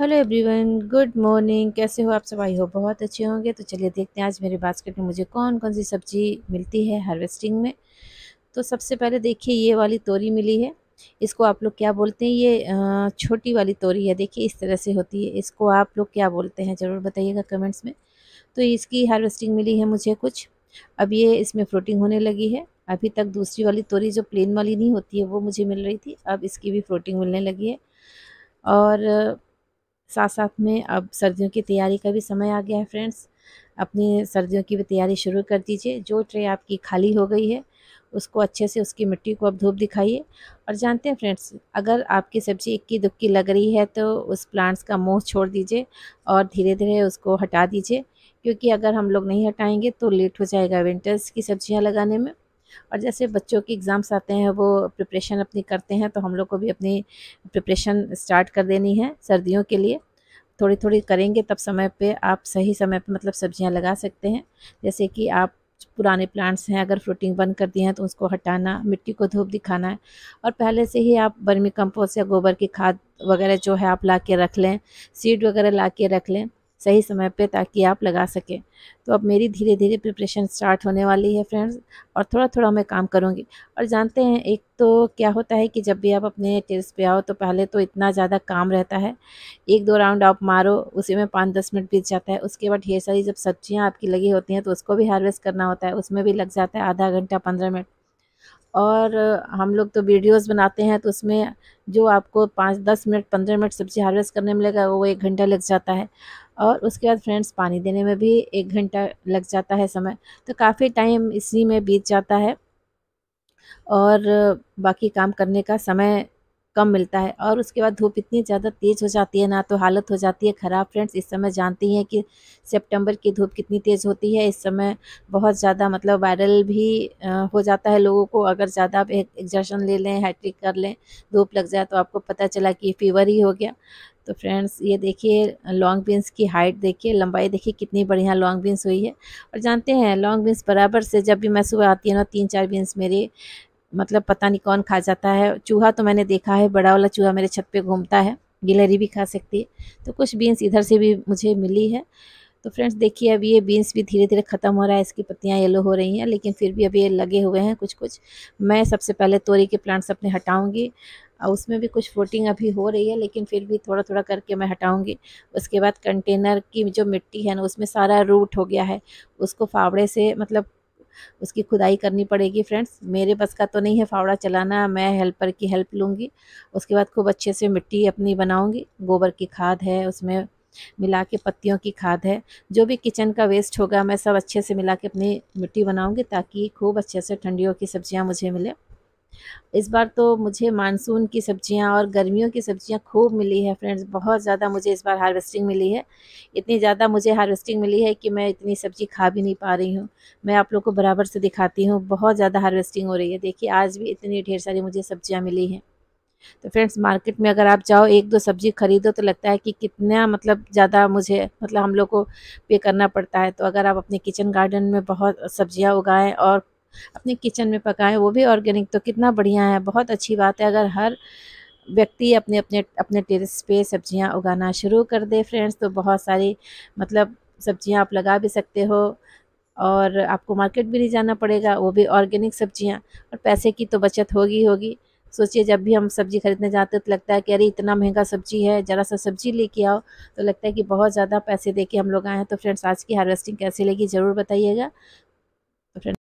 hello everyone good morning कैसे हो आप सब आई हो बहुत अच्छे होंगे तो चलिए देखते हैं आज मेरे बास्केट में मुझे कौन कौन सी सब्ज़ी मिलती है हार्वेस्टिंग में तो सबसे पहले देखिए ये वाली तोरी मिली है इसको आप लोग क्या बोलते हैं ये छोटी वाली तोरी है देखिए इस तरह से होती है इसको आप लोग क्या बोलते हैं ज़रूर बताइएगा कमेंट्स में तो इसकी हार्वेस्टिंग मिली है मुझे कुछ अब ये इसमें फ्रोटिंग होने लगी है अभी तक दूसरी वाली तोरी जो प्लेन वाली नहीं होती है वो मुझे मिल रही थी अब इसकी भी फ्रोटिंग मिलने लगी है और साथ साथ में अब सर्दियों की तैयारी का भी समय आ गया है फ्रेंड्स अपनी सर्दियों की भी तैयारी शुरू कर दीजिए जो ट्रे आपकी खाली हो गई है उसको अच्छे से उसकी मिट्टी को अब धूप दिखाइए और जानते हैं फ्रेंड्स अगर आपकी सब्ज़ी इक्की दुक्की लग रही है तो उस प्लांट्स का मोह छोड़ दीजिए और धीरे धीरे उसको हटा दीजिए क्योंकि अगर हम लोग नहीं हटाएंगे तो लेट हो जाएगा विंटर्स की सब्ज़ियाँ लगाने में और जैसे बच्चों के एग्ज़ाम्स आते हैं वो प्रिपरेशन अपनी करते हैं तो हम लोग को भी अपनी प्रिपरेशन स्टार्ट कर देनी है सर्दियों के लिए थोड़ी थोड़ी करेंगे तब समय पे आप सही समय पे मतलब सब्जियां लगा सकते हैं जैसे कि आप पुराने प्लांट्स हैं अगर फ्रूटिंग बंद कर दी हैं तो उसको हटाना मिट्टी को धूप दिखाना है और पहले से ही आप बर्मी कंपोस्ट या गोबर की खाद वगैरह जो है आप ला के रख लें सीड वगैरह ला के रख लें सही समय पे ताकि आप लगा सकें तो अब मेरी धीरे धीरे प्रिपरेशन स्टार्ट होने वाली है फ्रेंड्स और थोड़ा थोड़ा मैं काम करूँगी और जानते हैं एक तो क्या होता है कि जब भी आप अपने टेरस पे आओ तो पहले तो इतना ज़्यादा काम रहता है एक दो राउंड आप मारो उसी में पाँच दस मिनट बीत जाता है उसके बाद ढेर सारी जब सब्जियाँ आपकी लगी होती हैं तो उसको भी हार्वेस्ट करना होता है उसमें भी लग जाता है आधा घंटा पंद्रह मिनट और हम लोग तो वीडियोस बनाते हैं तो उसमें जो आपको पाँच दस मिनट पंद्रह मिनट सब्ज़ी हार्वेस्ट करने में लगा वो एक घंटा लग जाता है और उसके बाद फ्रेंड्स पानी देने में भी एक घंटा लग जाता है समय तो काफ़ी टाइम इसी में बीत जाता है और बाकी काम करने का समय कम मिलता है और उसके बाद धूप इतनी ज़्यादा तेज़ हो जाती है ना तो हालत हो जाती है ख़राब फ्रेंड्स इस समय जानती हैं कि सितंबर की धूप कितनी तेज़ होती है इस समय बहुत ज़्यादा मतलब वायरल भी हो जाता है लोगों को अगर ज़्यादा आप एग्जर्शन ले लें हैट्रिक कर लें धूप लग जाए तो आपको पता चला कि फीवर ही हो गया तो फ्रेंड्स ये देखिए लॉन्ग बीन्स की हाइट देखिए लंबाई देखिए कितनी बढ़िया लॉन्ग बीन्स हुई है और जानते हैं लॉन्ग बीन्स बराबर से जब भी मैं सुबह आती है ना तीन चार बीन्स मेरे मतलब पता नहीं कौन खा जाता है चूहा तो मैंने देखा है बड़ा वाला चूहा मेरे छत पे घूमता है गिलहरी भी खा सकती है तो कुछ बीन्स इधर से भी मुझे मिली है तो फ्रेंड्स देखिए अभी ये बीन्स भी धीरे धीरे ख़त्म हो रहा है इसकी पत्तियाँ येलो हो रही हैं लेकिन फिर भी अभी ये लगे हुए हैं कुछ कुछ मैं सबसे पहले तोरी के प्लांट्स अपने हटाऊँगी और उसमें भी कुछ फोटिंग अभी हो रही है लेकिन फिर भी थोड़ा थोड़ा करके मैं हटाऊँगी उसके बाद कंटेनर की जो मिट्टी है ना उसमें सारा रूट हो गया है उसको फावड़े से मतलब उसकी खुदाई करनी पड़ेगी फ्रेंड्स मेरे बस का तो नहीं है फावड़ा चलाना मैं हेल्पर की हेल्प लूँगी उसके बाद खूब अच्छे से मिट्टी अपनी बनाऊँगी गोबर की खाद है उसमें मिला के पत्तियों की खाद है जो भी किचन का वेस्ट होगा मैं सब अच्छे से मिला के अपनी मिट्टी बनाऊँगी ताकि खूब अच्छे से ठंडियों की सब्जियाँ मुझे मिले इस बार तो मुझे मानसून की सब्जियां और गर्मियों की सब्जियां खूब मिली है फ्रेंड्स बहुत ज़्यादा मुझे इस बार हार्वेस्टिंग मिली है इतनी ज़्यादा मुझे हार्वेस्टिंग मिली है कि मैं इतनी सब्ज़ी खा भी नहीं पा रही हूँ मैं आप लोग को बराबर से दिखाती हूँ बहुत ज़्यादा हार्वेस्टिंग हो रही है देखिए आज भी इतनी ढेर सारी मुझे सब्जियाँ मिली हैं तो फ्रेंड्स मार्केट में अगर आप जाओ एक दो सब्ज़ी खरीदो तो लगता है कि कितना मतलब ज़्यादा मुझे मतलब हम लोग को पे करना पड़ता है तो अगर आप अपने किचन गार्डन में बहुत सब्जियां उगाएं और अपने किचन में पकाएं वो भी ऑर्गेनिक तो कितना बढ़िया है बहुत अच्छी बात है अगर हर व्यक्ति अपने अपने अपने टेरिस पे सब्जियां उगाना शुरू कर दे फ्रेंड्स तो बहुत सारी मतलब सब्जियां आप लगा भी सकते हो और आपको मार्केट भी नहीं जाना पड़ेगा वो भी ऑर्गेनिक सब्जियाँ और पैसे की तो बचत होगी होगी सोचिए जब भी हम सब्ज़ी ख़रीदने जाते तो लगता है कि अरे इतना महंगा सब्ज़ी है ज़रा सा सब्ज़ी लेके आओ तो लगता है कि बहुत ज़्यादा पैसे दे के हम लोग आए हैं तो फ्रेंड्स आज की हार्वेस्टिंग कैसे लगी ज़रूर बताइएगा तो फ्रेंड्स